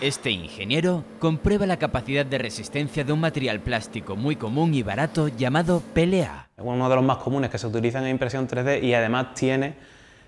Este ingeniero comprueba la capacidad de resistencia de un material plástico muy común y barato llamado PLA. Es uno de los más comunes que se utilizan en impresión 3D y además tiene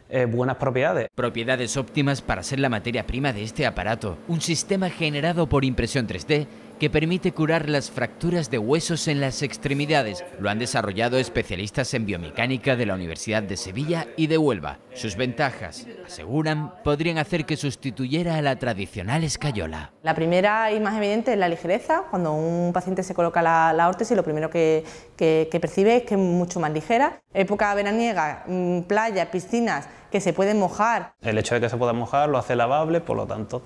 eh, buenas propiedades. Propiedades óptimas para ser la materia prima de este aparato, un sistema generado por impresión 3D que permite curar las fracturas de huesos en las extremidades. Lo han desarrollado especialistas en biomecánica de la Universidad de Sevilla y de Huelva. Sus ventajas, aseguran, podrían hacer que sustituyera a la tradicional escayola. La primera y más evidente es la ligereza. Cuando un paciente se coloca la, órtesis, lo primero que, percibe es que es mucho más ligera. Época veraniega, mm, playa, piscinas, que se pueden mojar. El hecho de que se pueda mojar lo hace lavable, por lo tanto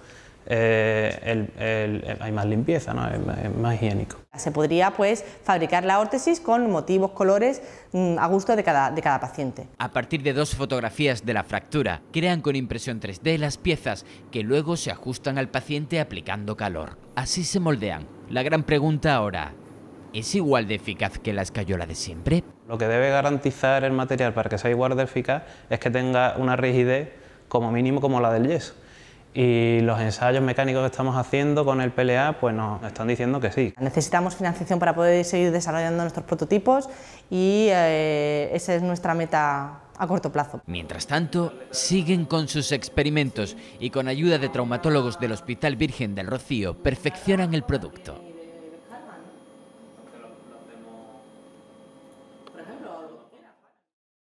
eh, hay más limpieza, es, más higiénico. Se podría pues fabricar la órtesis con motivos, colores mm, a gusto de cada, de cada paciente. A partir de dos fotografías de la fractura, crean con impresión 3D las piezas que luego se ajustan al paciente aplicando calor. Así se moldean. La gran pregunta ahora, ¿es igual de eficaz que la escayola de siempre? Lo que debe garantizar el material para que sea igual de eficaz es que tenga una rigidez como mínimo como la del yeso y los ensayos mecánicos que estamos haciendo con el PLA pues nos están diciendo que sí. Necesitamos financiación para poder seguir desarrollando nuestros prototipos y eh, esa es nuestra meta a corto plazo. Mientras tanto, siguen con sus experimentos y con ayuda de traumatólogos del Hospital Virgen del Rocío perfeccionan el producto.